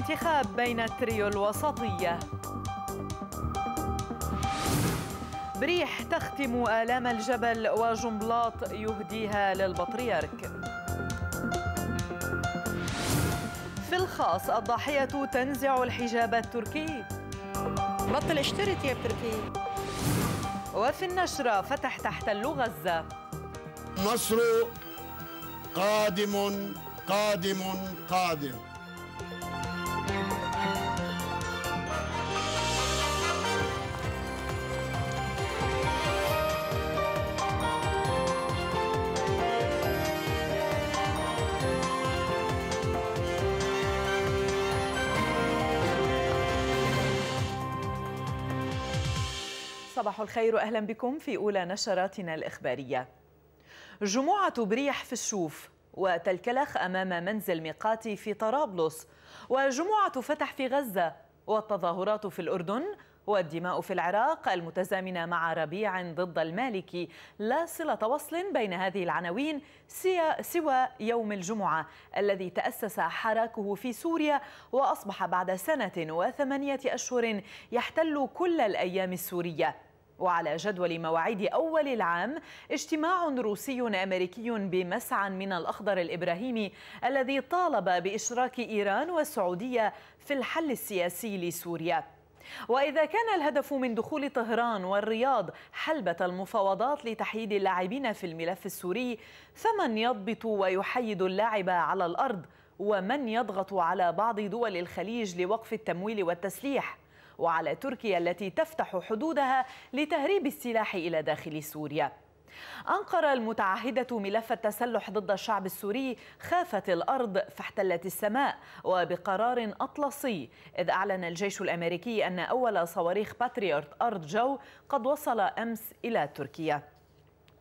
الانتخاب بين التريو الوسطية بريح تختم آلام الجبل وجملاط يهديها للبطريرك في الخاص الضاحية تنزع الحجاب التركي بطل اشترت يا تركي وفي النشرة فتح تحتل غزة نصر قادم قادم قادم صباح الخير واهلا بكم في اولى نشراتنا الاخباريه. جمعه بريح في الشوف وتلكلخ امام منزل ميقاتي في طرابلس وجمعه فتح في غزه والتظاهرات في الاردن والدماء في العراق المتزامنه مع ربيع ضد المالكي لا صله وصل بين هذه العناوين سوى يوم الجمعه الذي تاسس حراكه في سوريا واصبح بعد سنه وثمانيه اشهر يحتل كل الايام السوريه وعلى جدول مواعيد أول العام اجتماع روسي أمريكي بمسعى من الأخضر الإبراهيمي الذي طالب بإشراك إيران والسعودية في الحل السياسي لسوريا وإذا كان الهدف من دخول طهران والرياض حلبة المفاوضات لتحييد اللاعبين في الملف السوري فمن يضبط ويحيد اللاعب على الأرض ومن يضغط على بعض دول الخليج لوقف التمويل والتسليح؟ وعلى تركيا التي تفتح حدودها لتهريب السلاح إلى داخل سوريا أنقر المتعهدة ملف التسلح ضد الشعب السوري خافت الأرض فاحتلت السماء وبقرار أطلسي إذ أعلن الجيش الأمريكي أن أول صواريخ باتريوت أرض جو قد وصل أمس إلى تركيا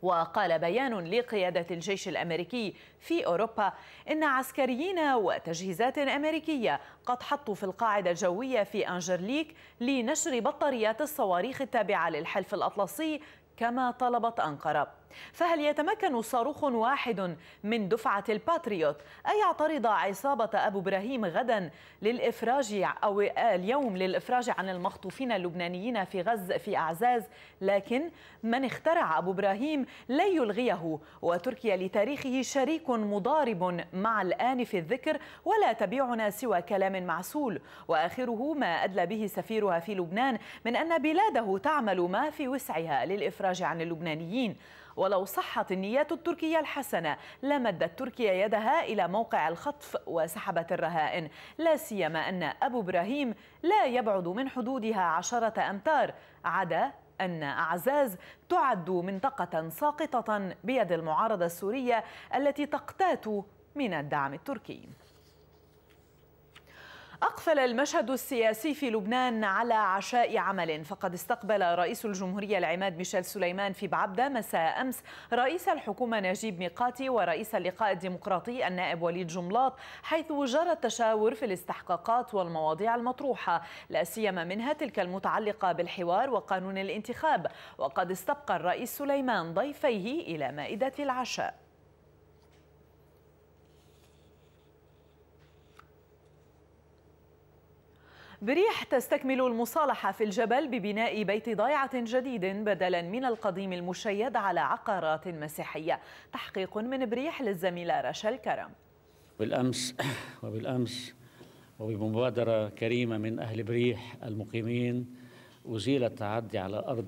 وقال بيان لقيادة الجيش الأمريكي في أوروبا إن عسكريين وتجهيزات أمريكية قد حطوا في القاعدة الجوية في أنجرليك لنشر بطاريات الصواريخ التابعة للحلف الأطلسي كما طلبت أنقرة فهل يتمكن صاروخ واحد من دفعة الباتريوت أن يعترض عصابة أبو إبراهيم غدا للإفراج أو اليوم للإفراج عن المخطوفين اللبنانيين في غز في أعزاز لكن من اخترع أبو إبراهيم لن يلغيه وتركيا لتاريخه شريك مضارب مع الآن في الذكر ولا تبيعنا سوى كلام معسول وآخره ما أدلى به سفيرها في لبنان من أن بلاده تعمل ما في وسعها للإفراج عن اللبنانيين ولو صحت النيات التركية الحسنة لمدت تركيا يدها إلى موقع الخطف وسحبت الرهائن لا سيما أن أبو إبراهيم لا يبعد من حدودها عشرة أمتار عدا أن أعزاز تعد منطقة ساقطة بيد المعارضة السورية التي تقتات من الدعم التركي أقفل المشهد السياسي في لبنان على عشاء عمل فقد استقبل رئيس الجمهورية العماد ميشيل سليمان في بعبدة مساء أمس رئيس الحكومة نجيب ميقاتي ورئيس اللقاء الديمقراطي النائب وليد جملاط حيث جرى التشاور في الاستحقاقات والمواضيع المطروحة لا سيما منها تلك المتعلقة بالحوار وقانون الانتخاب وقد استبقى الرئيس سليمان ضيفيه إلى مائدة العشاء بريح تستكمل المصالحة في الجبل ببناء بيت ضيعة جديد بدلا من القديم المشيد على عقارات مسيحية تحقيق من بريح للزميلة رشا الكرم بالأمس وبالأمس وبمبادرة كريمة من أهل بريح المقيمين أزيل التعدي على أرض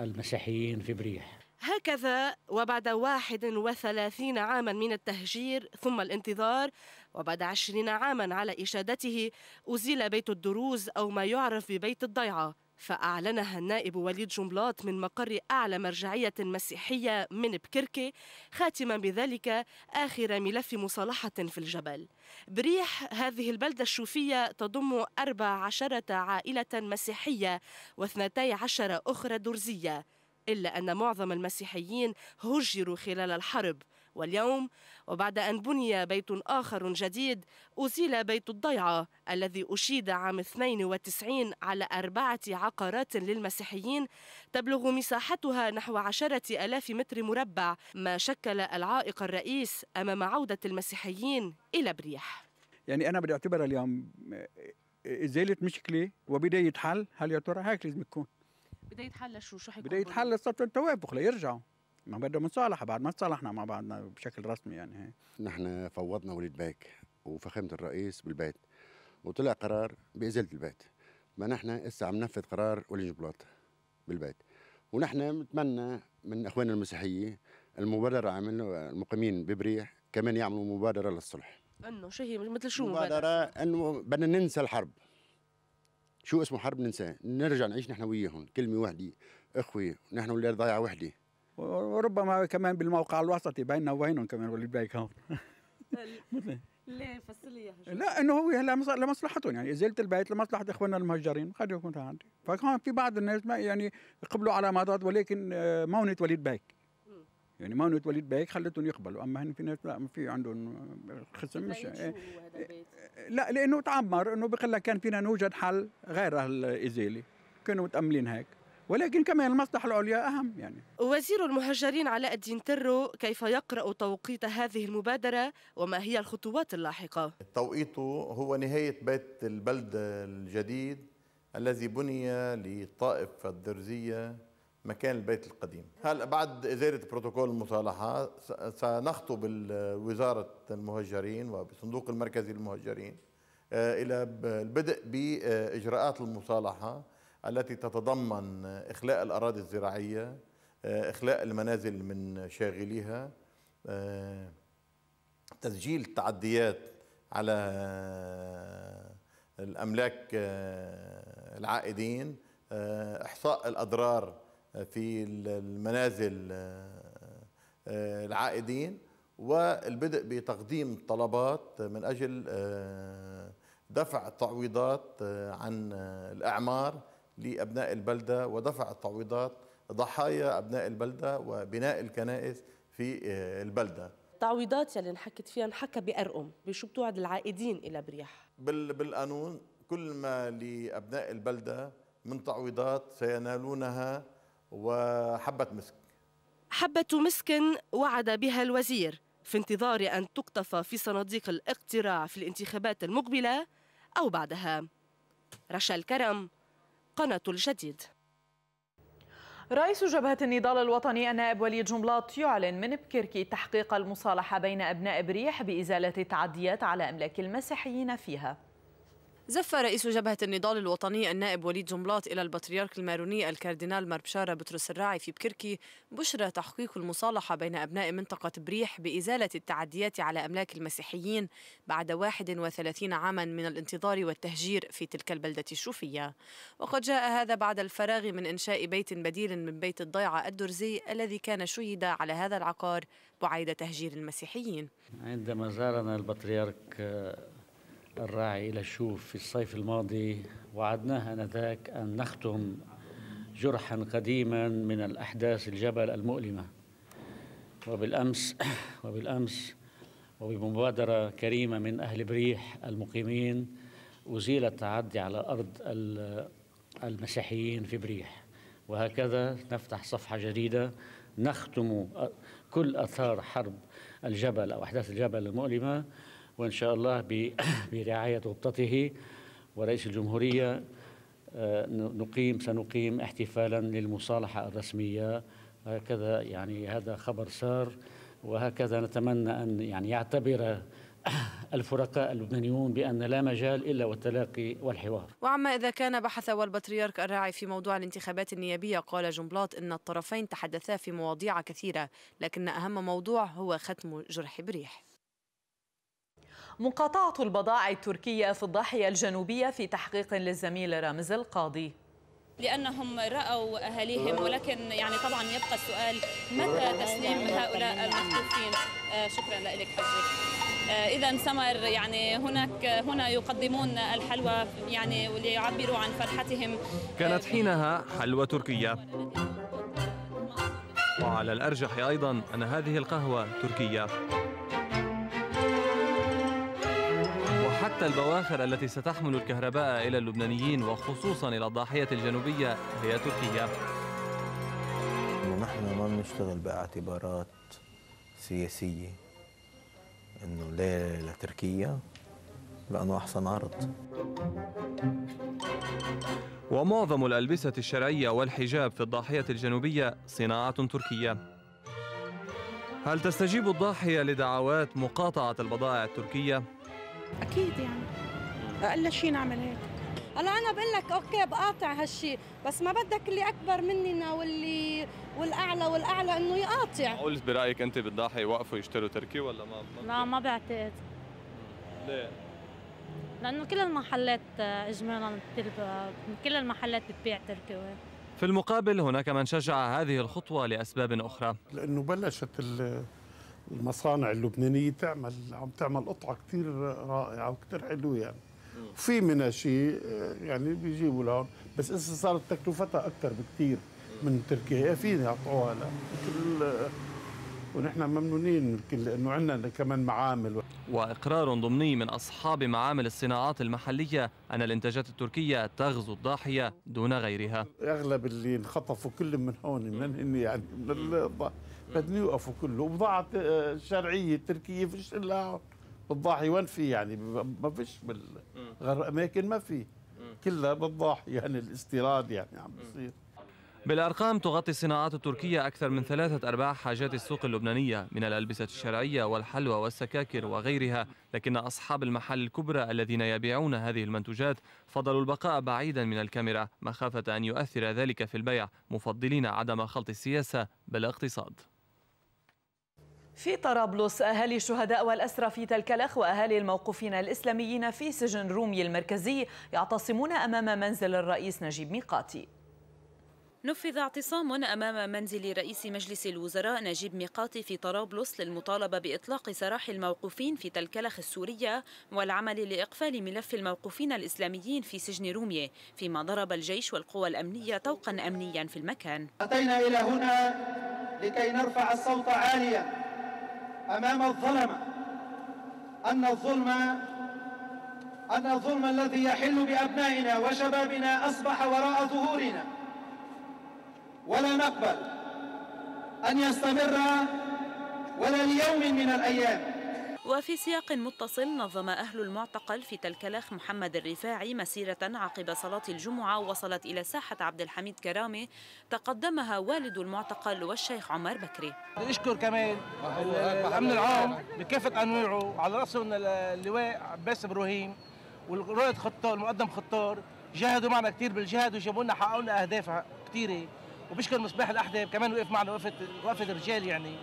المسيحيين في بريح هكذا وبعد 31 عاما من التهجير ثم الانتظار وبعد 20 عاما على إشادته أزيل بيت الدروز أو ما يعرف ببيت الضيعة فأعلنها النائب وليد جملاط من مقر أعلى مرجعية مسيحية من بكركي خاتما بذلك آخر ملف مصالحة في الجبل بريح هذه البلدة الشوفية تضم 14 عائلة مسيحية واثنتي عشر أخرى درزية إلا أن معظم المسيحيين هجروا خلال الحرب واليوم وبعد أن بني بيت آخر جديد أزيل بيت الضيعة الذي أشيد عام 92 على أربعة عقارات للمسيحيين تبلغ مساحتها نحو عشرة ألاف متر مربع ما شكل العائق الرئيس أمام عودة المسيحيين إلى بريح يعني أنا بدي أعتبرها اليوم إزالة مشكلة وبداية حل هل يا ترى هيك لازم تكون بده يتحل شو شو حيكون بده يتحل صار التوافق ليرجعوا ما بده مصالحه بعد ما تصالحنا مع بعضنا بشكل رسمي يعني نحن فوضنا وليد بيك وفخامه الرئيس بالبيت وطلع قرار بازاله البيت ما نحن اسا عم ننفذ قرار وليد جبلاط بالبيت ونحن نتمنى من اخواننا المسيحيه المبادره عملوا المقيمين ببريح كمان يعملوا مبادره للصلح انه شو هي مثل شو مبادره, مبادرة انه بدنا ننسى الحرب شو اسمه حرب ننساه نرجع نعيش نحن وياهم كلمه وحده اخوه نحن ولاد ضيعه وحده وربما كمان بالموقع الوسطي بيننا وبينهم كمان واللي بايك هون ليه فسر لي لا انه هو لمصلحتهم يعني ازاله البيت لمصلحه اخواننا المهجرين قد يكون عندي فكان في بعض الناس ما يعني قبلوا على مضض ولكن آه، مونه وليد بيك يعني مهنة وليد بايك خلتهم يقبلوا اما هن في ناس لا ما في عندهم خصم مش لا, لا لانه تعمر انه بقول لك كان فينا نوجد حل غير الازاله كانوا متاملين هيك ولكن كمان المصلحة العليا أهم يعني وزير المهجرين علاء الدين ترو كيف يقرأ توقيت هذه المبادرة وما هي الخطوات اللاحقة توقيته هو نهاية بيت البلدة الجديد الذي بني للطائفة الدرزية مكان البيت القديم هلا بعد إزالة بروتوكول المصالحة سنخطب وزارة المهجرين وبصندوق المركزي للمهجرين آه، إلى البدء بإجراءات المصالحة التي تتضمن إخلاء الأراضي الزراعية آه، إخلاء المنازل من شاغليها آه، تسجيل التعديات على الأملاك العائدين إحصاء الأضرار في المنازل آه، آه، العائدين والبدء بتقديم طلبات من أجل آه، دفع التعويضات عن الأعمار لأبناء البلدة ودفع التعويضات ضحايا أبناء البلدة وبناء الكنائس في البلدة التعويضات يلي انحكت فيها انحكى بأرقم بشو بتوعد العائدين إلى بريح بالقانون كل ما لأبناء البلدة من تعويضات سينالونها وحبة مسك حبة مسك وعد بها الوزير في انتظار أن تقطف في صناديق الاقتراع في الانتخابات المقبلة أو بعدها رشا الكرم قناة الجديد رئيس جبهة النضال الوطني النائب وليد جملاط يعلن من بكركي تحقيق المصالحة بين أبناء بريح بإزالة التعديات على أملاك المسيحيين فيها زف رئيس جبهة النضال الوطني النائب وليد جملاط إلى البطريرك الماروني الكاردينال مربشارة بطرس الراعي في بكركي بشرى تحقيق المصالحة بين أبناء منطقة بريح بإزالة التعديات على أملاك المسيحيين بعد 31 عاما من الانتظار والتهجير في تلك البلدة الشوفية وقد جاء هذا بعد الفراغ من إنشاء بيت بديل من بيت الضيعة الدرزي الذي كان شيد على هذا العقار بعيد تهجير المسيحيين عندما زارنا البطريرك الراعي إلى الشوف في الصيف الماضي وعدناه آنذاك أن نختم جرحا قديما من الأحداث الجبل المؤلمة وبالأمس وبالأمس وبمبادرة كريمة من أهل بريح المقيمين أزيل التعدي على أرض المسيحيين في بريح وهكذا نفتح صفحة جديدة نختم كل أثار حرب الجبل أو أحداث الجبل المؤلمة وإن شاء الله برعاية غبطته ورئيس الجمهورية آه، نقيم سنقيم احتفالا للمصالحة الرسمية هكذا يعني هذا خبر سار وهكذا نتمنى أن يعني يعتبر الفرقاء اللبنانيون بأن لا مجال إلا والتلاقي والحوار وعما إذا كان بحث والبطريرك الراعي في موضوع الانتخابات النيابية قال جنبلاط إن الطرفين تحدثا في مواضيع كثيرة لكن أهم موضوع هو ختم جرح بريح مقاطعة البضائع التركية في الضاحية الجنوبية في تحقيق للزميل رامز القاضي لأنهم رأوا أهاليهم ولكن يعني طبعا يبقى السؤال متى تسليم هؤلاء المخطوفين آه، شكرا لك حجي آه، اذا سمر يعني هناك هنا يقدمون الحلوى يعني ليعبروا عن فرحتهم كانت حينها حلوى تركيه وعلى الارجح ايضا ان هذه القهوه تركيه حتى البواخر التي ستحمل الكهرباء إلى اللبنانيين وخصوصا إلى الضاحية الجنوبية هي تركيا نحن ما بنشتغل باعتبارات سياسية إنه لا لتركيا لأنه أحسن عرض ومعظم الألبسة الشرعية والحجاب في الضاحية الجنوبية صناعة تركية هل تستجيب الضاحية لدعوات مقاطعة البضائع التركية اكيد يعني اقل شيء نعمل هيك هلا انا بقول لك اوكي بقاطع هالشيء بس ما بدك اللي اكبر مننا واللي والاعلى والاعلى انه يقاطع قلت برايك انت بتضحي يوقفوا يشتروا تركي ولا ما, ما لا ما بعتقد ليه لانه كل المحلات آه، اجمالا كل المحلات بتبيع تركي في المقابل هناك من شجع هذه الخطوه لاسباب اخرى لانه بلشت المصانع اللبنانيه تعمل عم تعمل قطعه كثير رائعه وكثير حلوه يعني في منها شيء يعني بيجيبوا لهون بس اذا صارت تكلفتها اكثر بكثير من تركيا فينا يعطوها لها ونحن ممنونين لانه عندنا كمان معامل واقرار ضمني من اصحاب معامل الصناعات المحليه ان الانتاجات التركيه تغزو الضاحيه دون غيرها اغلب اللي انخطفوا كلهم من هون من هن يعني من الضاحية. بدهم يوقفوا كله بضاعة آه، شرعية تركية فيش إلا بالضاحي وين في يعني ما فيش بالغير أماكن ما في كلها بالضاحي يعني الاستيراد يعني عم بيصير بالأرقام تغطي الصناعات التركية أكثر من ثلاثة أرباع حاجات السوق اللبنانية من الألبسة الشرعية والحلوى والسكاكر وغيرها لكن أصحاب المحل الكبرى الذين يبيعون هذه المنتوجات فضلوا البقاء بعيدا من الكاميرا مخافة أن يؤثر ذلك في البيع مفضلين عدم خلط السياسة بالاقتصاد في طرابلس أهالي الشهداء والأسرى في تلكلخ وأهالي الموقوفين الإسلاميين في سجن رومي المركزي يعتصمون أمام منزل الرئيس نجيب ميقاتي نفذ اعتصام أمام منزل رئيس مجلس الوزراء نجيب ميقاتي في طرابلس للمطالبة بإطلاق سراح الموقوفين في تلكلخ السورية والعمل لإقفال ملف الموقوفين الإسلاميين في سجن رومية فيما ضرب الجيش والقوى الأمنية طوقا أمنيا في المكان أتينا إلى هنا لكي نرفع الصوت عاليا أمام الظلمة أن الظلم أن الظلم الذي يحل بأبنائنا وشبابنا أصبح وراء ظهورنا ولا نقبل أن يستمر ولا ليوم من الأيام وفي سياق متصل نظم أهل المعتقل في تلكلخ محمد الرفاعي مسيرة عقب صلاة الجمعة وصلت إلى ساحة عبد الحميد كرامة تقدمها والد المعتقل والشيخ عمر بكري نشكر كمان الأمن العام بكافة أنواعه على رأسهم اللواء عباس إبراهيم والرائد خطار المقدم خطار جاهدوا معنا كتير بالجهد وجابوا لنا حققوا لنا أهداف كتيرة وبشكر مصباح الأحداث كمان وقف معنا وقفة وقفة رجال يعني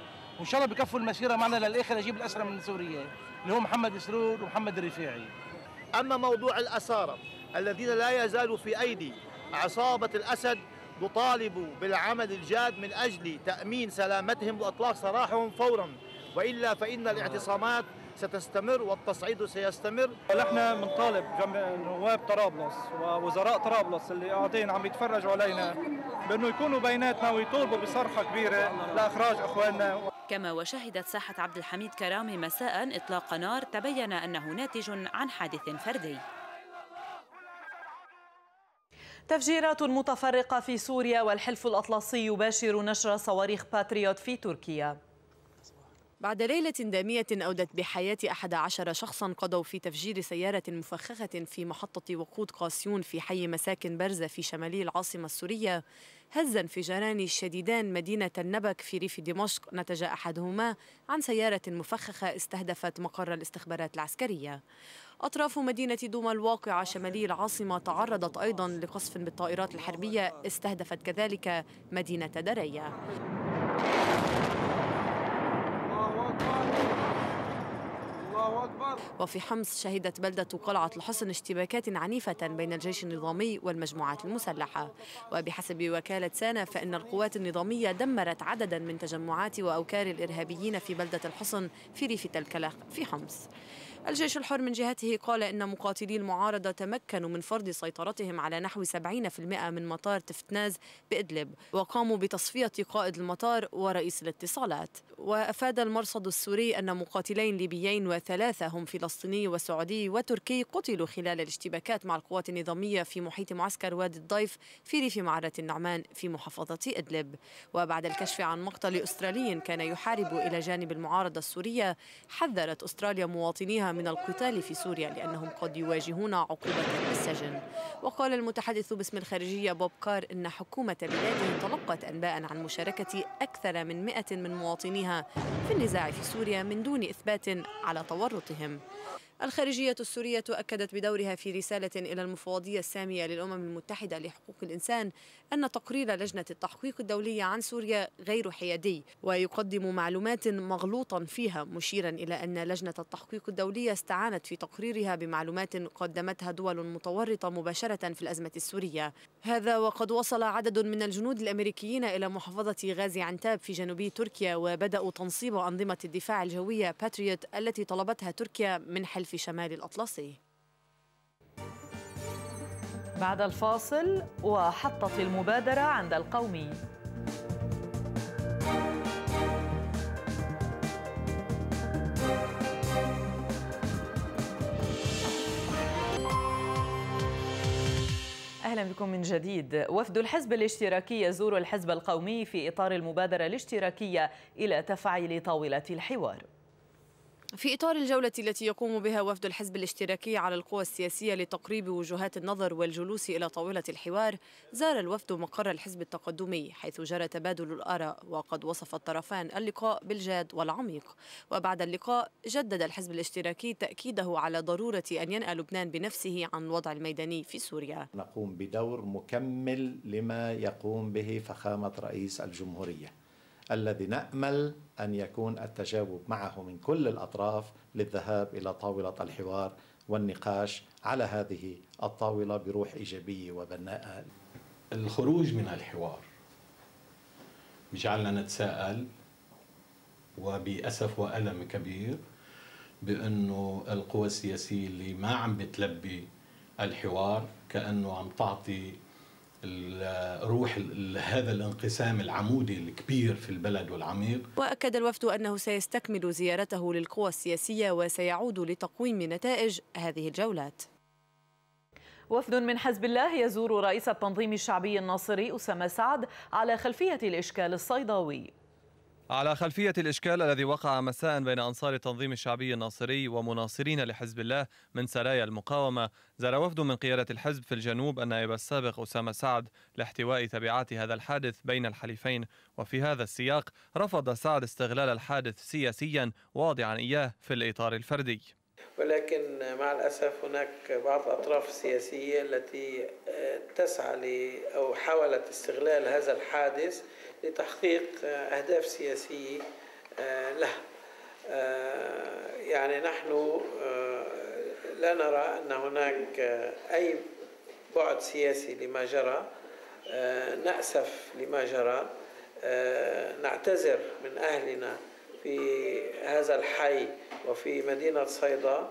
وان شاء الله بكفوا المسيره معنا للاخر اجيب الاسرى من سوريا اللي هو محمد سرور ومحمد الرفاعي اما موضوع الاسارى الذين لا يزالوا في ايدي عصابه الاسد نطالب بالعمل الجاد من اجل تامين سلامتهم واطلاق سراحهم فورا والا فان الاعتصامات ستستمر والتصعيد سيستمر نحن بنطالب نواب طرابلس ووزراء طرابلس اللي قاعدين عم يتفرجوا علينا بانه يكونوا بيناتنا ويطالبوا بصرخه كبيره لاخراج اخواننا كما وشهدت ساحة عبد الحميد كرامي مساء إطلاق نار تبين أنه ناتج عن حادث فردي تفجيرات متفرقة في سوريا والحلف الأطلسي يباشر نشر صواريخ باتريوت في تركيا بعد ليلة دامية أودت بحياة أحد عشر شخصا قضوا في تفجير سيارة مفخخة في محطة وقود قاسيون في حي مساكن برزة في شمالي العاصمة السورية هز انفجاران شديدان مدينة النبك في ريف دمشق نتج أحدهما عن سيارة مفخخة استهدفت مقر الاستخبارات العسكرية أطراف مدينة دوما الواقعة شمالي العاصمة تعرضت أيضا لقصف بالطائرات الحربية استهدفت كذلك مدينة درية وفي حمص شهدت بلدة قلعة الحصن اشتباكات عنيفة بين الجيش النظامي والمجموعات المسلحة وبحسب وكالة سانا فإن القوات النظامية دمرت عددا من تجمعات وأوكار الإرهابيين في بلدة الحصن في ريف تلكلخ في حمص الجيش الحر من جهته قال إن مقاتلي المعارضة تمكنوا من فرض سيطرتهم على نحو 70% من مطار تفتناز بإدلب وقاموا بتصفية قائد المطار ورئيس الاتصالات وأفاد المرصد السوري أن مقاتلين ليبيين وثلاثة هم فلسطيني وسعودي وتركي قتلوا خلال الاشتباكات مع القوات النظامية في محيط معسكر وادي الضيف في ريف معرة النعمان في محافظة إدلب وبعد الكشف عن مقتل أسترالي كان يحارب إلى جانب المعارضة السورية حذرت أستراليا مواطنيها من القتال في سوريا لأنهم قد يواجهون عقوبة بالسجن وقال المتحدث باسم الخارجية بوب كار إن حكومة بلاده تلقت أنباء عن مشاركة أكثر من مئة من مواطنيها في النزاع في سوريا من دون إثبات على تورطهم الخارجية السورية أكدت بدورها في رسالة إلى المفوضية السامية للأمم المتحدة لحقوق الإنسان أن تقرير لجنة التحقيق الدولية عن سوريا غير حيادي ويقدم معلومات مغلوطا فيها مشيرا إلى أن لجنة التحقيق الدولية استعانت في تقريرها بمعلومات قدمتها دول متورطة مباشرة في الأزمة السورية هذا وقد وصل عدد من الجنود الأمريكيين إلى محافظة غازي عنتاب في جنوب تركيا وبدأوا تنصيب أنظمة الدفاع الجوية باتريوت التي طلبتها تركيا من حلف شمال الأطلسي بعد الفاصل وحطت المبادرة عند القومي أهلا بكم من جديد وفد الحزب الاشتراكي يزور الحزب القومي في إطار المبادرة الاشتراكية إلى تفعيل طاولة الحوار في إطار الجولة التي يقوم بها وفد الحزب الاشتراكي على القوى السياسية لتقريب وجهات النظر والجلوس إلى طاولة الحوار زار الوفد مقر الحزب التقدمي حيث جرى تبادل الآراء وقد وصف الطرفان اللقاء بالجاد والعميق وبعد اللقاء جدد الحزب الاشتراكي تأكيده على ضرورة أن ينأى لبنان بنفسه عن الوضع الميداني في سوريا نقوم بدور مكمل لما يقوم به فخامة رئيس الجمهورية الذي نامل ان يكون التجاوب معه من كل الاطراف للذهاب الى طاوله الحوار والنقاش على هذه الطاوله بروح ايجابيه وبناءه. الخروج من الحوار بجعلنا نتساءل وبأسف وألم كبير بأنه القوى السياسية اللي ما عم بتلبي الحوار كأنه عم تعطي روح هذا الانقسام العمودي الكبير في البلد والعميق وأكد الوفد أنه سيستكمل زيارته للقوى السياسية وسيعود لتقويم نتائج هذه الجولات وفد من حزب الله يزور رئيس التنظيم الشعبي الناصري أسامة سعد على خلفية الإشكال الصيداوي على خلفية الإشكال الذي وقع مساء بين أنصار التنظيم الشعبي الناصري ومناصرين لحزب الله من سرايا المقاومة زار وفد من قيادة الحزب في الجنوب النائب السابق أسامة سعد لاحتواء تبعات هذا الحادث بين الحليفين وفي هذا السياق رفض سعد استغلال الحادث سياسيا واضعا إياه في الإطار الفردي ولكن مع الأسف هناك بعض الأطراف السياسية التي آه، تسعى أو حاولت استغلال هذا الحادث لتحقيق آه، أهداف سياسية آه، له آه، يعني نحن لا نرى أن هناك أي بعد سياسي لما جرى نأسف لما جرى نعتذر من أهلنا في هذا الحي وفي مدينة صيدا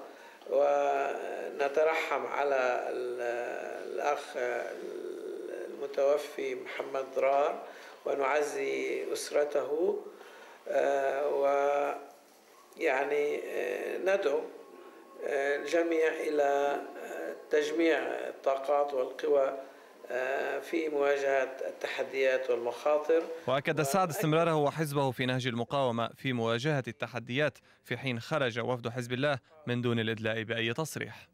ونترحم على الأخ المتوفي محمد ضرار ونعزي أسرته آه، ويعني آه، ندعو آه، الجميع إلى تجميع الطاقات والقوى في مواجهة التحديات والمخاطر وأكد سعد استمراره وحزبه في نهج المقاومة في مواجهة التحديات في حين خرج وفد حزب الله من دون الإدلاء بأي تصريح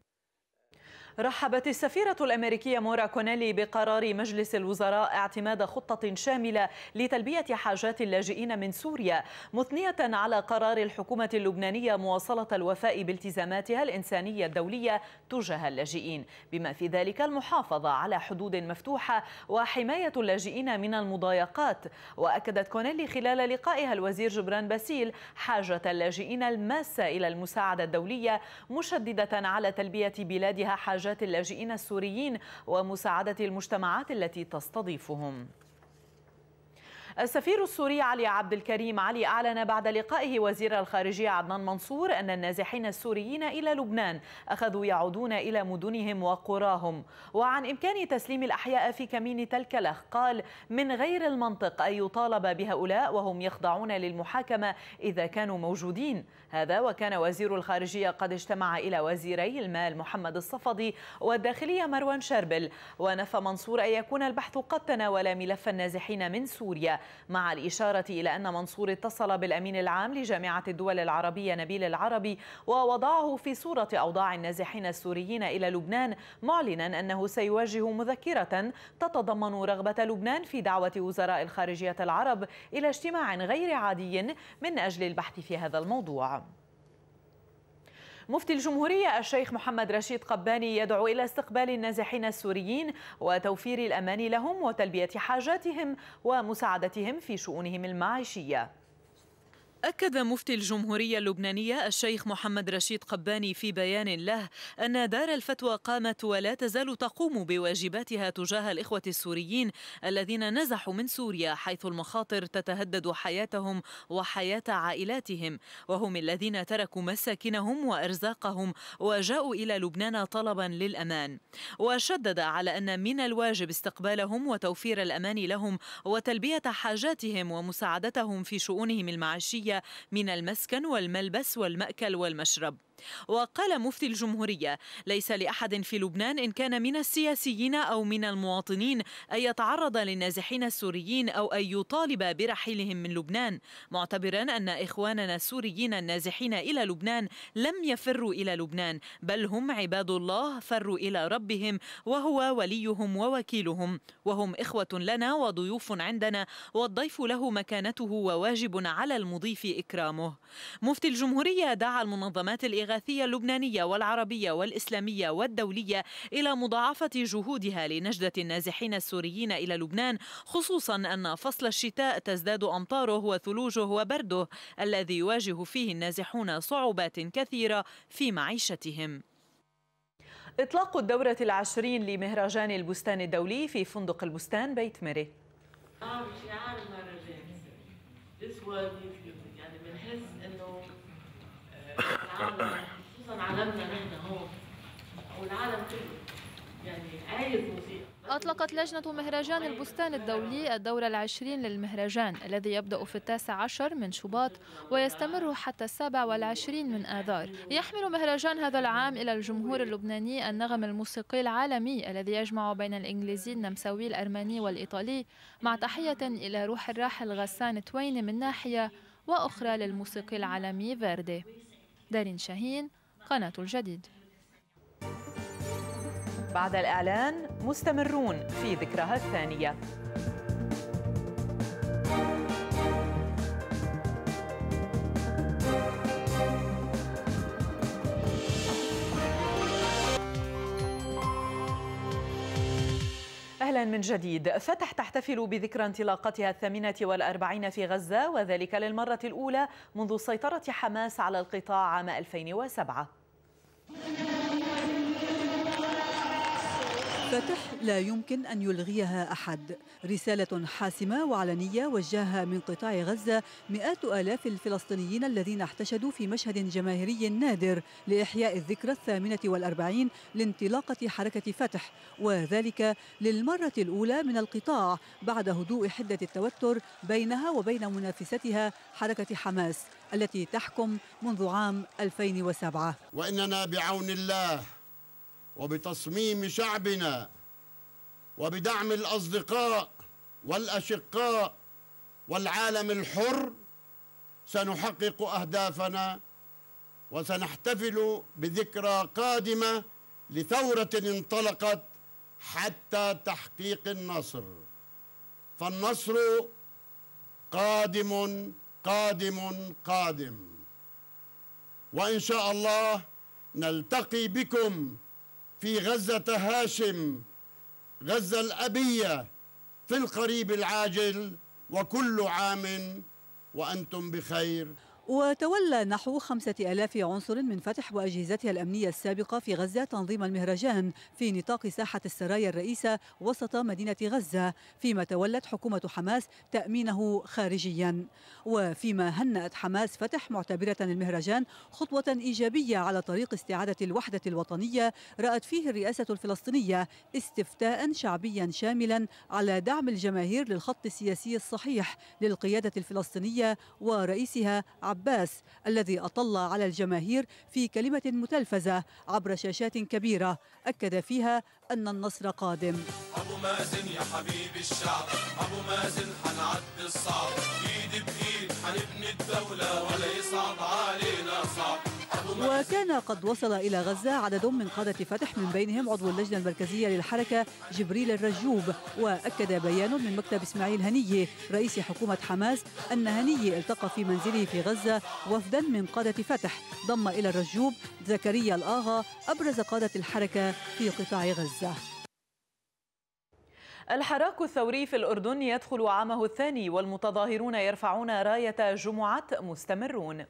رحبت السفيرة الأمريكية مورا كونيلي بقرار مجلس الوزراء اعتماد خطة شاملة لتلبية حاجات اللاجئين من سوريا مثنية على قرار الحكومة اللبنانية مواصلة الوفاء بالتزاماتها الإنسانية الدولية تجاه اللاجئين بما في ذلك المحافظة على حدود مفتوحة وحماية اللاجئين من المضايقات وأكدت كونيلي خلال لقائها الوزير جبران باسيل حاجة اللاجئين الماسة إلى المساعدة الدولية مشددة على تلبية بلادها حاجات حاجات اللاجئين السوريين ومساعدة المجتمعات التي تستضيفهم السفير السوري علي عبد الكريم علي أعلن بعد لقائه وزير الخارجية عدنان منصور أن النازحين السوريين إلى لبنان أخذوا يعودون إلى مدنهم وقراهم وعن إمكان تسليم الأحياء في كمين تلك كلخ قال من غير المنطق أن يطالب بهؤلاء وهم يخضعون للمحاكمة إذا كانوا موجودين هذا وكان وزير الخارجية قد اجتمع إلى وزيري المال محمد الصفدي والداخلية مروان شربل ونفى منصور أن يكون البحث قد تناول ملف النازحين من سوريا مع الإشارة إلى أن منصور اتصل بالأمين العام لجامعة الدول العربية نبيل العربي ووضعه في صورة أوضاع النازحين السوريين إلى لبنان معلنا أنه سيواجه مذكرة تتضمن رغبة لبنان في دعوة وزراء الخارجية العرب إلى اجتماع غير عادي من أجل البحث في هذا الموضوع مفتي الجمهورية الشيخ محمد رشيد قباني يدعو إلى استقبال النازحين السوريين وتوفير الأمان لهم وتلبية حاجاتهم ومساعدتهم في شؤونهم المعيشية أكد مفتي الجمهورية اللبنانية الشيخ محمد رشيد قباني في بيان له أن دار الفتوى قامت ولا تزال تقوم بواجباتها تجاه الإخوة السوريين الذين نزحوا من سوريا حيث المخاطر تتهدد حياتهم وحياة عائلاتهم وهم الذين تركوا مساكنهم وأرزاقهم وجاءوا إلى لبنان طلبا للأمان وشدد على أن من الواجب استقبالهم وتوفير الأمان لهم وتلبية حاجاتهم ومساعدتهم في شؤونهم المعيشية الصحية من المسكن والملبس والمأكل والمشرب وقال مفتي الجمهورية ليس لأحد في لبنان إن كان من السياسيين أو من المواطنين أن يتعرض للنازحين السوريين أو أن يطالب برحيلهم من لبنان معتبرا أن إخواننا السوريين النازحين إلى لبنان لم يفروا إلى لبنان بل هم عباد الله فروا إلى ربهم وهو وليهم ووكيلهم وهم إخوة لنا وضيوف عندنا والضيف له مكانته وواجب على المضيف في إكرامه مفتي الجمهورية دعا المنظمات الإغاثية اللبنانية والعربية والإسلامية والدولية إلى مضاعفة جهودها لنجدة النازحين السوريين إلى لبنان خصوصا أن فصل الشتاء تزداد أمطاره وثلوجه وبرده الذي يواجه فيه النازحون صعوبات كثيرة في معيشتهم إطلاق الدورة العشرين لمهرجان البستان الدولي في فندق البستان بيت مري. آه، يعني يعني أطلقت لجنة مهرجان البستان الدولي الدورة العشرين للمهرجان الذي يبدأ في التاسع عشر من شباط ويستمر حتى السابع والعشرين من آذار يحمل مهرجان هذا العام إلى الجمهور اللبناني النغم الموسيقي العالمي الذي يجمع بين الإنجليزي النمساوي الأرماني والإيطالي مع تحية إلى روح الراحل غسان تويني من ناحية وأخرى للموسيقي العالمي فيردي دارين شاهين قناة الجديد بعد الإعلان مستمرون في ذكرها الثانية أهلا من جديد فتح تحتفل بذكرى انطلاقتها الثامنة والأربعين في غزة وذلك للمرة الأولى منذ سيطرة حماس على القطاع عام 2007 فتح لا يمكن أن يلغيها أحد رسالة حاسمة وعلنية وجهها من قطاع غزة مئات آلاف الفلسطينيين الذين احتشدوا في مشهد جماهيري نادر لإحياء الذكرى الثامنة والأربعين لانطلاقة حركة فتح وذلك للمرة الأولى من القطاع بعد هدوء حدة التوتر بينها وبين منافستها حركة حماس التي تحكم منذ عام 2007 وإننا بعون الله وبتصميم شعبنا وبدعم الأصدقاء والأشقاء والعالم الحر سنحقق أهدافنا وسنحتفل بذكرى قادمة لثورة انطلقت حتى تحقيق النصر فالنصر قادم قادم قادم وإن شاء الله نلتقي بكم في غزة هاشم غزة الأبية في القريب العاجل وكل عام وأنتم بخير وتولى نحو خمسة ألاف عنصر من فتح وأجهزتها الأمنية السابقة في غزة تنظيم المهرجان في نطاق ساحة السرايا الرئيسة وسط مدينة غزة فيما تولت حكومة حماس تأمينه خارجيا وفيما هنأت حماس فتح معتبرة المهرجان خطوة إيجابية على طريق استعادة الوحدة الوطنية رأت فيه الرئاسة الفلسطينية استفتاء شعبيا شاملا على دعم الجماهير للخط السياسي الصحيح للقيادة الفلسطينية ورئيسها عبد عباس الذي أطل على الجماهير في كلمة متلفزة عبر شاشات كبيرة أكد فيها أن النصر قادم أبو مازن يا حبيب الشعب أبو مازن حنعد الصعب إيد بإيد حنبني الدولة ولا يصعب علينا صعب وكان قد وصل إلى غزة عدد من قادة فتح من بينهم عضو اللجنة المركزية للحركة جبريل الرجوب وأكد بيان من مكتب إسماعيل هنية رئيس حكومة حماس أن هنية التقى في منزله في غزة وفدا من قادة فتح ضم إلى الرجوب زكريا الآغا أبرز قادة الحركة في قطاع غزة الحراك الثوري في الأردن يدخل عامه الثاني والمتظاهرون يرفعون راية جمعة مستمرون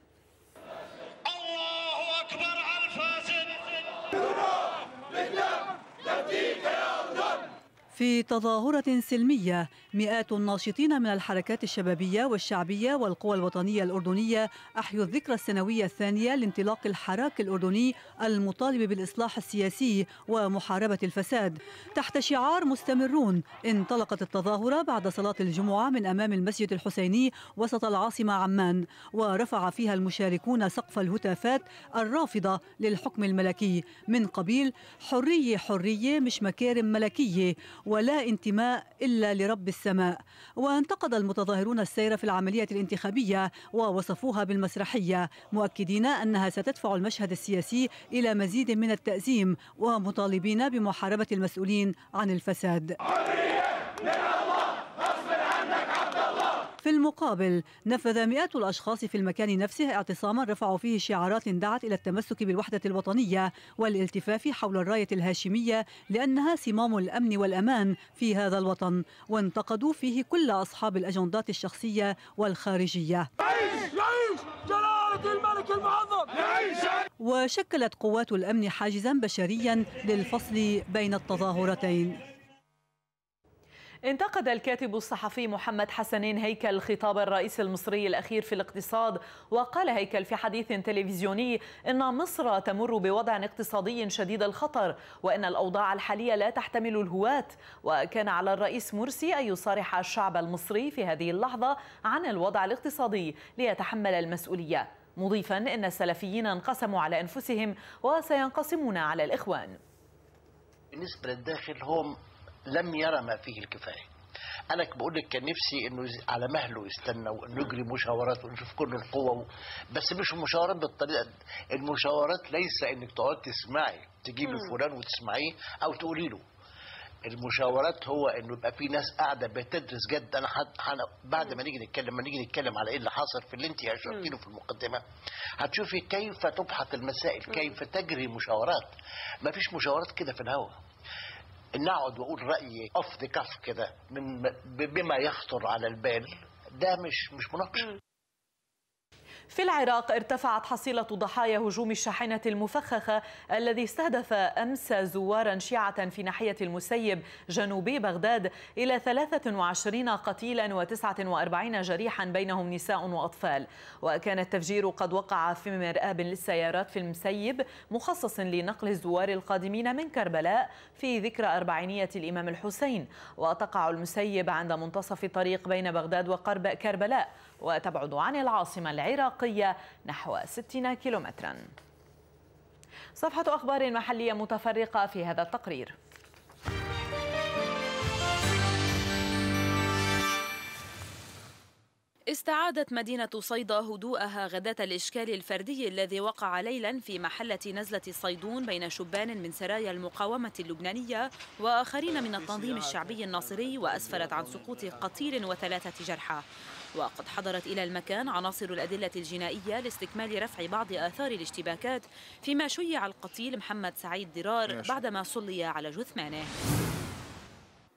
في تظاهرة سلمية مئات الناشطين من الحركات الشبابية والشعبية والقوى الوطنية الأردنية أحيوا الذكرى السنوية الثانية لانطلاق الحراك الأردني المطالب بالإصلاح السياسي ومحاربة الفساد تحت شعار مستمرون انطلقت التظاهرة بعد صلاة الجمعة من أمام المسجد الحسيني وسط العاصمة عمان ورفع فيها المشاركون سقف الهتافات الرافضة للحكم الملكي من قبيل حرية حرية مش مكارم ملكية ولا انتماء إلا لرب السماء وانتقد المتظاهرون السير في العملية الانتخابية ووصفوها بالمسرحية مؤكدين أنها ستدفع المشهد السياسي إلى مزيد من التأزيم ومطالبين بمحاربة المسؤولين عن الفساد في المقابل نفذ مئات الأشخاص في المكان نفسه اعتصاما رفعوا فيه شعارات دعت إلى التمسك بالوحدة الوطنية والالتفاف حول الراية الهاشمية لأنها سمام الأمن والأمان في هذا الوطن وانتقدوا فيه كل أصحاب الأجندات الشخصية والخارجية جلالة الملك المعظم وشكلت قوات الأمن حاجزا بشريا للفصل بين التظاهرتين انتقد الكاتب الصحفي محمد حسنين هيكل خطاب الرئيس المصري الأخير في الاقتصاد وقال هيكل في حديث تلفزيوني إن مصر تمر بوضع اقتصادي شديد الخطر وإن الأوضاع الحالية لا تحتمل الهواة وكان على الرئيس مرسي أن يصارح الشعب المصري في هذه اللحظة عن الوضع الاقتصادي ليتحمل المسؤولية مضيفا إن السلفيين انقسموا على أنفسهم وسينقسمون على الإخوان بالنسبة للداخل هم لم يرى ما فيه الكفايه انا بقول لك كان نفسي انه على مهله يستنى وانه يجري مشاورات ونشوف كل القوه بس مش المشاورات بالطريقه دي المشاورات ليس انك تقعد تسمعي تجيبي فلان وتسمعيه او تقولي له المشاورات هو انه يبقى في ناس قاعده بتدرس جد انا حد بعد ما نيجي نتكلم ما نيجي نتكلم على ايه اللي حصل في اللي انت اشرتينه في المقدمه هتشوفي كيف تبحث المسائل كيف تجري مشاورات ما فيش مشاورات كده في الهواء ان اقعد واقول رايي اوف ذا كاف كده بما يخطر على البال ده مش مش مناقشه في العراق ارتفعت حصيلة ضحايا هجوم الشاحنة المفخخة الذي استهدف أمس زوارا شيعة في ناحية المسيب جنوبي بغداد إلى 23 قتيلا و49 جريحا بينهم نساء وأطفال وكان التفجير قد وقع في مرآب للسيارات في المسيب مخصص لنقل الزوار القادمين من كربلاء في ذكرى أربعينية الإمام الحسين وتقع المسيب عند منتصف طريق بين بغداد وكربلاء وتبعد عن العاصمة العراقية نحو 60 كيلومترا صفحة أخبار محلية متفرقة في هذا التقرير استعادت مدينة صيدا هدوءها غداة الإشكال الفردي الذي وقع ليلا في محلة نزلة صيدون بين شبان من سرايا المقاومة اللبنانية وآخرين من التنظيم الشعبي الناصري وأسفرت عن سقوط قتيل وثلاثة جرحى وقد حضرت إلى المكان عناصر الأدلة الجنائية لاستكمال رفع بعض آثار الاشتباكات فيما شيع القتيل محمد سعيد درار بعدما صلي على جثمانه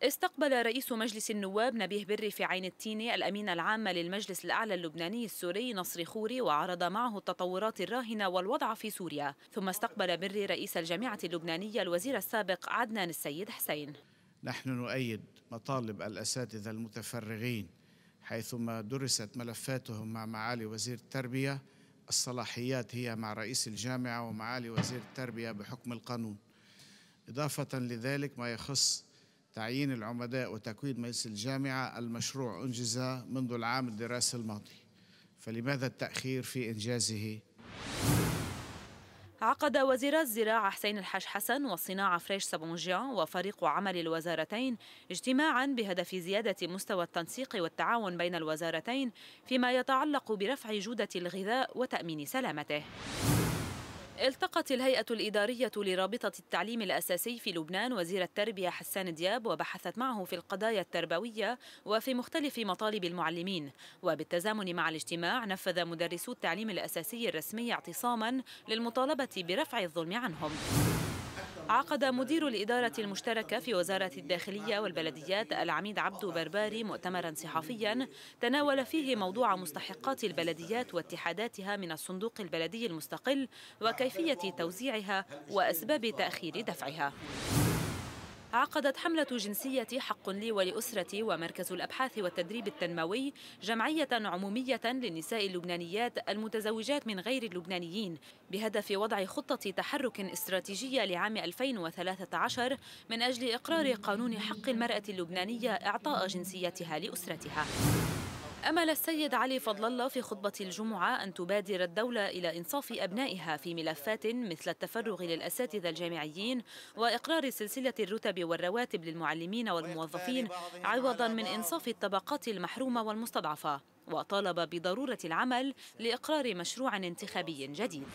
استقبل رئيس مجلس النواب نبيه بري في عين التيني الأمين العام للمجلس الأعلى اللبناني السوري نصر خوري وعرض معه التطورات الراهنة والوضع في سوريا ثم استقبل بري رئيس الجامعة اللبنانية الوزير السابق عدنان السيد حسين نحن نؤيد مطالب الأساتذة المتفرغين حيثما درست ملفاتهم مع معالي وزير التربية الصلاحيات هي مع رئيس الجامعة ومعالي وزير التربية بحكم القانون إضافة لذلك ما يخص تعيين العمداء وتكوين مجلس الجامعة المشروع أنجز منذ العام الدراسي الماضي فلماذا التأخير في إنجازه؟ عقد وزير الزراعة حسين الحاج حسن والصناعة فريش سابونجيان وفريق عمل الوزارتين اجتماعا بهدف زيادة مستوى التنسيق والتعاون بين الوزارتين فيما يتعلق برفع جودة الغذاء وتأمين سلامته التقت الهيئة الإدارية لرابطة التعليم الأساسي في لبنان وزير التربية حسان دياب وبحثت معه في القضايا التربوية وفي مختلف مطالب المعلمين وبالتزامن مع الاجتماع نفذ مدرسو التعليم الأساسي الرسمي اعتصاما للمطالبة برفع الظلم عنهم عقد مدير الإدارة المشتركة في وزارة الداخلية والبلديات العميد عبد برباري مؤتمرا صحفيا تناول فيه موضوع مستحقات البلديات واتحاداتها من الصندوق البلدي المستقل وكيفية توزيعها وأسباب تأخير دفعها عقدت حملة جنسية حق لي ولأسرتي ومركز الأبحاث والتدريب التنموي جمعية عمومية للنساء اللبنانيات المتزوجات من غير اللبنانيين بهدف وضع خطة تحرك استراتيجية لعام 2013 من أجل إقرار قانون حق المرأة اللبنانية إعطاء جنسيتها لأسرتها أمل السيد علي فضل الله في خطبة الجمعة أن تبادر الدولة إلى إنصاف أبنائها في ملفات مثل التفرغ للأساتذة الجامعيين وإقرار سلسلة الرتب والرواتب للمعلمين والموظفين عوضا من إنصاف الطبقات المحرومة والمستضعفة وطالب بضرورة العمل لإقرار مشروع انتخابي جديد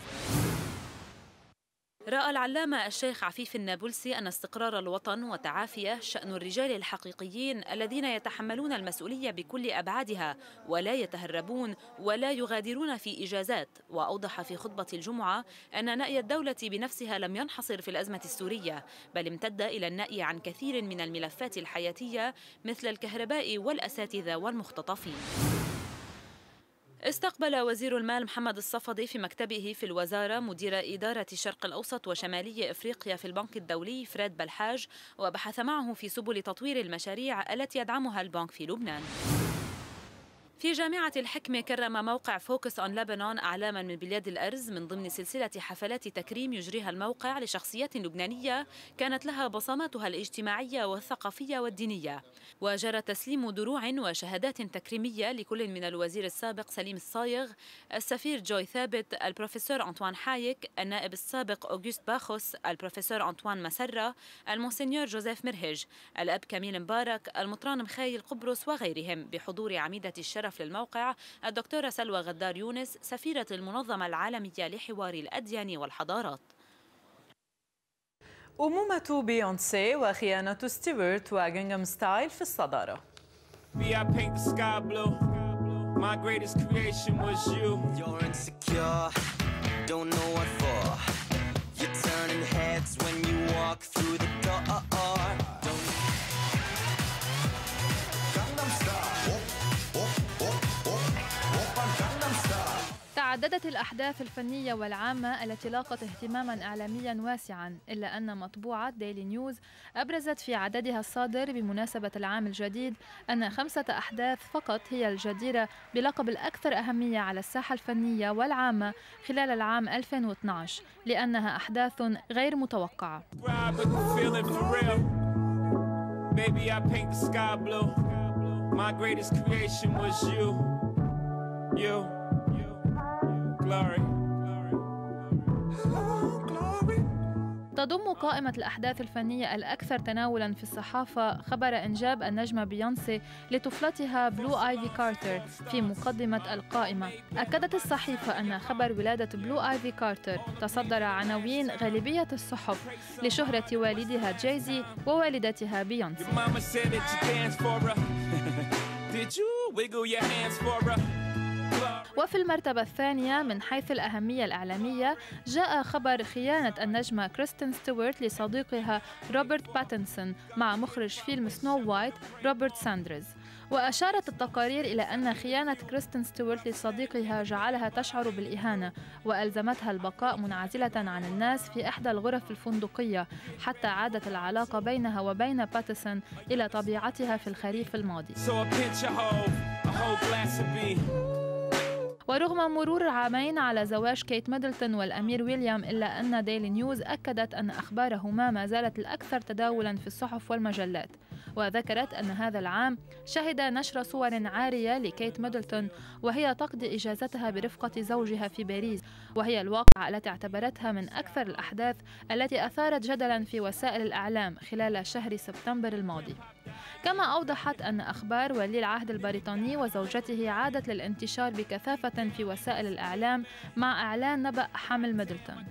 رأى العلامة الشيخ عفيف النابلسي أن استقرار الوطن وتعافيه شأن الرجال الحقيقيين الذين يتحملون المسؤولية بكل أبعادها ولا يتهربون ولا يغادرون في إجازات وأوضح في خطبة الجمعة أن نأي الدولة بنفسها لم ينحصر في الأزمة السورية بل امتد إلى النأي عن كثير من الملفات الحياتية مثل الكهرباء والأساتذة والمختطفين استقبل وزير المال محمد الصفدي في مكتبه في الوزارة مدير إدارة الشرق الأوسط وشمالي إفريقيا في البنك الدولي فريد بلحاج وبحث معه في سبل تطوير المشاريع التي يدعمها البنك في لبنان في جامعة الحكمة كرم موقع فوكس أون لبنان أعلاما من بلاد الأرز من ضمن سلسلة حفلات تكريم يجريها الموقع لشخصيات لبنانية كانت لها بصماتها الاجتماعية والثقافية والدينية وجرى تسليم دروع وشهادات تكريمية لكل من الوزير السابق سليم الصايغ السفير جوي ثابت البروفيسور أنطوان حايك النائب السابق أوغست باخوس البروفيسور أنطوان مسرة المونسنيور جوزيف مرهج الأب كميل مبارك المطران مخايل قبرص وغيرهم بحضور عميدة الشرف الشرف للموقع الدكتورة سلوى غدار يونس سفيرة المنظمة العالمية لحوار الأديان والحضارات أمومة بيونسي وخيانة ستيوارت وغنغام ستايل في الصدارة don't know what for. You're turning heads when you walk through the door. تعددت الأحداث الفنية والعامة التي لاقت اهتماما إعلاميا واسعا إلا أن مطبوعة ديلي نيوز أبرزت في عددها الصادر بمناسبة العام الجديد أن خمسة أحداث فقط هي الجديرة بلقب الأكثر أهمية على الساحة الفنية والعامة خلال العام 2012 لأنها أحداث غير متوقعة Baby, I paint the sky blue. My greatest creation was you. You. glory. تضم قائمة الأحداث الفنية الأكثر تناولا في الصحافة خبر إنجاب النجمة بيونسي لطفلتها بلو آيفي كارتر في مقدمة القائمة أكدت الصحيفة أن خبر ولادة بلو آيفي كارتر تصدر عناوين غالبية الصحف لشهرة والدها جايزي ووالدتها بيونسي وفي المرتبة الثانية من حيث الأهمية الإعلامية جاء خبر خيانة النجمة كريستين ستيوارت لصديقها روبرت باتنسون مع مخرج فيلم سنو وايت روبرت ساندرز وأشارت التقارير إلى أن خيانة كريستين ستيوارت لصديقها جعلها تشعر بالإهانة وألزمتها البقاء منعزلة عن الناس في إحدى الغرف الفندقية حتى عادت العلاقة بينها وبين باتسون إلى طبيعتها في الخريف الماضي. So ورغم مرور عامين على زواج كيت ميدلتون والأمير ويليام إلا أن ديلي نيوز أكدت أن أخبارهما ما زالت الأكثر تداولا في الصحف والمجلات وذكرت أن هذا العام شهد نشر صور عارية لكيت ميدلتون وهي تقضي إجازتها برفقة زوجها في باريس وهي الواقعة التي اعتبرتها من أكثر الأحداث التي أثارت جدلا في وسائل الإعلام خلال شهر سبتمبر الماضي كما أوضحت أن أخبار ولي العهد البريطاني وزوجته عادت للانتشار بكثافة في وسائل الإعلام مع إعلان نبأ حمل ميدلتون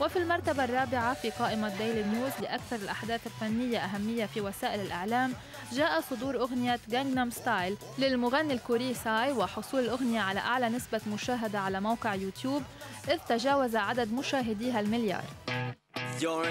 وفي المرتبة الرابعة في قائمة ديلي نيوز لأكثر الأحداث الفنية أهمية في وسائل الإعلام جاء صدور أغنية جانجنام ستايل للمغني الكوري ساي وحصول الأغنية على أعلى نسبة مشاهدة على موقع يوتيوب إذ تجاوز عدد مشاهديها المليار You're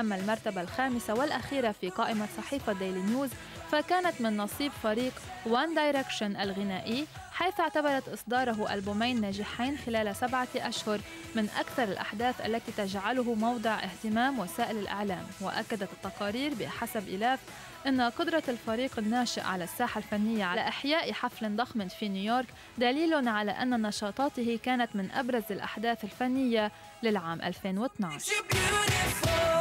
أما المرتبة الخامسة والأخيرة في قائمة صحيفة ديلي نيوز فكانت من نصيب فريق وان دايركشن الغنائي حيث اعتبرت إصداره ألبومين ناجحين خلال سبعة أشهر من أكثر الأحداث التي تجعله موضع اهتمام وسائل الإعلام وأكدت التقارير بحسب إلاف أن قدرة الفريق الناشئ على الساحة الفنية على إحياء حفل ضخم في نيويورك دليل على أن نشاطاته كانت من أبرز الأحداث الفنية للعام 2012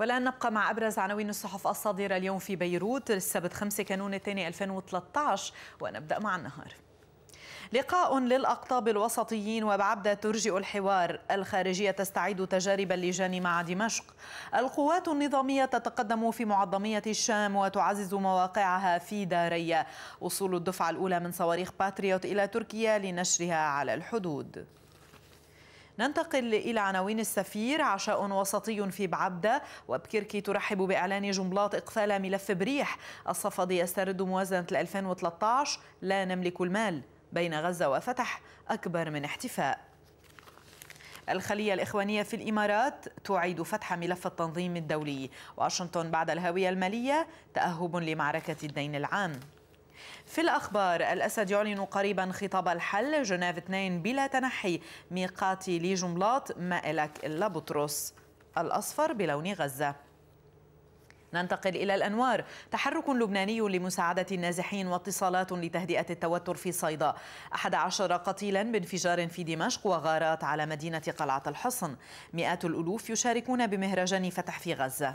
والآن نبقى مع أبرز عناوين الصحف الصادرة اليوم في بيروت السبت 5 كانون الثاني 2013 ونبدأ مع النهار لقاء للأقطاب الوسطيين وبعبدة ترجئ الحوار الخارجية تستعيد تجارب اللجان مع دمشق القوات النظامية تتقدم في معظمية الشام وتعزز مواقعها في دارية وصول الدفعة الأولى من صواريخ باتريوت إلى تركيا لنشرها على الحدود ننتقل إلى عناوين السفير عشاء وسطي في بعبدة وبكركي ترحب بإعلان جملات إقفال ملف بريح الصفدي يسترد موازنة 2013 لا نملك المال بين غزة وفتح أكبر من احتفاء الخلية الإخوانية في الإمارات تعيد فتح ملف التنظيم الدولي واشنطن بعد الهوية المالية تأهب لمعركة الدين العام في الأخبار الأسد يعلن قريبا خطاب الحل جنيف 2 بلا تنحي ميقاتي لجملات ما إلك إلا بطرس الأصفر بلون غزة ننتقل إلى الأنوار تحرك لبناني لمساعدة النازحين واتصالات لتهدئة التوتر في صيدا أحد عشر قتيلا بانفجار في دمشق وغارات على مدينة قلعة الحصن مئات الألوف يشاركون بمهرجان فتح في غزة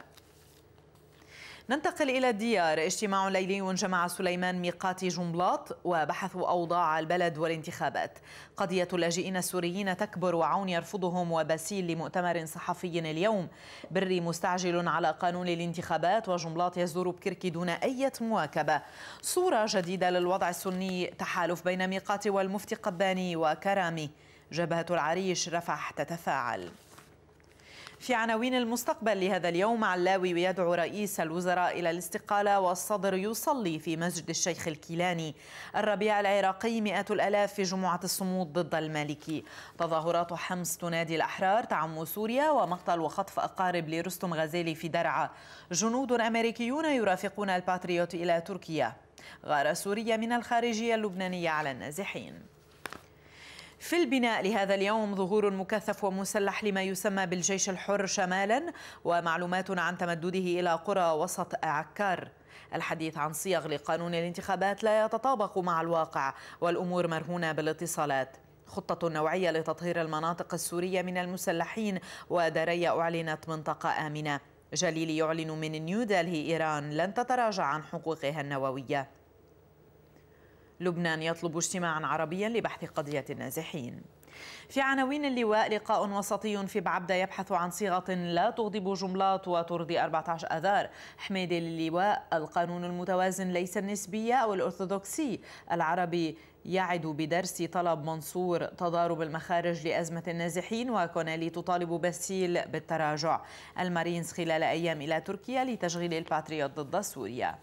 ننتقل إلى الديار اجتماع ليلي جمع سليمان ميقات جنبلاط وبحثوا أوضاع البلد والانتخابات قضية اللاجئين السوريين تكبر وعون يرفضهم وباسيل لمؤتمر صحفي اليوم بري مستعجل على قانون الانتخابات وجنبلاط يزور بكركي دون أي مواكبة صورة جديدة للوضع السني تحالف بين ميقات والمفتي قباني وكرامي جبهة العريش رفح تتفاعل في عناوين المستقبل لهذا اليوم علاوي يدعو رئيس الوزراء إلى الاستقالة والصدر يصلي في مسجد الشيخ الكيلاني الربيع العراقي مئات الألاف في جمعة الصمود ضد المالكي تظاهرات حمص تنادي الأحرار تعم سوريا ومقتل وخطف أقارب لرستم غزالي في درعا جنود أمريكيون يرافقون الباتريوت إلى تركيا غارة سوريا من الخارجية اللبنانية على النازحين في البناء لهذا اليوم ظهور مكثف ومسلح لما يسمى بالجيش الحر شمالا ومعلومات عن تمدده إلى قرى وسط عكار الحديث عن صيغ لقانون الانتخابات لا يتطابق مع الواقع والأمور مرهونة بالاتصالات خطة نوعية لتطهير المناطق السورية من المسلحين وداريا أعلنت منطقة آمنة جليلي يعلن من نيودلهي إيران لن تتراجع عن حقوقها النووية لبنان يطلب اجتماعا عربيا لبحث قضية النازحين في عناوين اللواء لقاء وسطي في بعبدة يبحث عن صيغة لا تغضب جملات وترضي 14 أذار حميد اللواء القانون المتوازن ليس النسبية أو الأرثوذكسي العربي يعد بدرس طلب منصور تضارب المخارج لأزمة النازحين وكونالي تطالب باسيل بالتراجع المارينز خلال أيام إلى تركيا لتشغيل الباتريوت ضد سوريا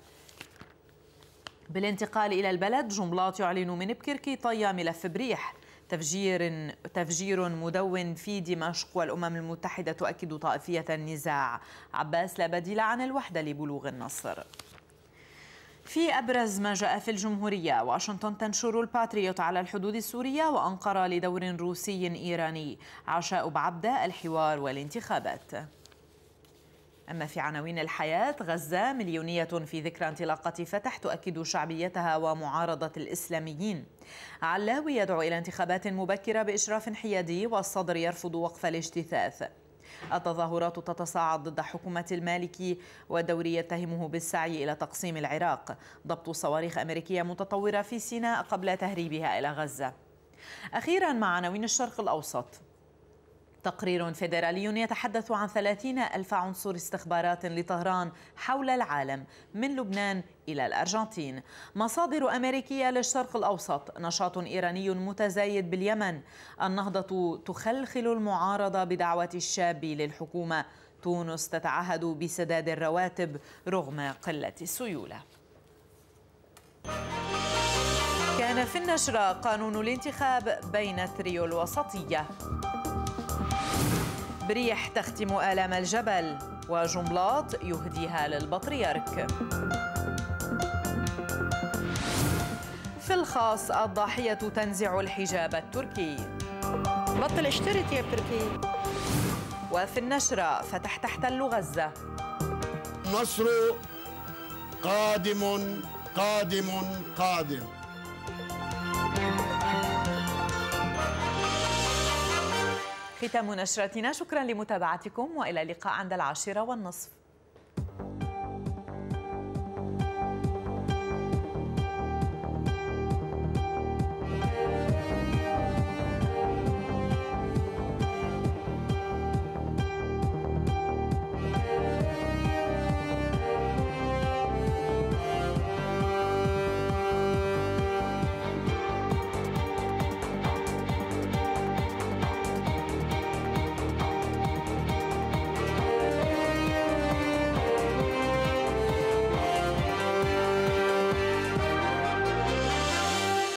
بالانتقال إلى البلد جنبلاط يعلن من بكركي طي ملف بريح تفجير تفجير مدون في دمشق والأمم المتحدة تؤكد طائفية النزاع عباس لا بديل عن الوحدة لبلوغ النصر في أبرز ما جاء في الجمهورية واشنطن تنشر الباتريوت على الحدود السورية وأنقرة لدور روسي إيراني عشاء بعبدة الحوار والانتخابات أما في عناوين الحياة غزة مليونية في ذكرى انطلاقة فتح تؤكد شعبيتها ومعارضة الإسلاميين علاوي يدعو إلى انتخابات مبكرة بإشراف حيادي والصدر يرفض وقف الاجتثاث التظاهرات تتصاعد ضد حكومة المالكي ودوري يتهمه بالسعي إلى تقسيم العراق ضبط صواريخ أمريكية متطورة في سيناء قبل تهريبها إلى غزة أخيرا مع عناوين الشرق الأوسط تقرير فيدرالي يتحدث عن 30 ألف عنصر استخبارات لطهران حول العالم من لبنان إلى الأرجنتين مصادر أمريكية للشرق الأوسط نشاط إيراني متزايد باليمن النهضة تخلخل المعارضة بدعوة الشاب للحكومة تونس تتعهد بسداد الرواتب رغم قلة السيولة كان في النشرة قانون الانتخاب بين تريو الوسطية بريح تختم آلام الجبل وجملاط يهديها للبطريرك في الخاص الضاحية تنزع الحجاب التركي بطل اشترت يا تركي وفي النشرة فتح تحتل غزة نصر قادم قادم قادم ختام نشرتنا شكرا لمتابعتكم والى اللقاء عند العاشره والنصف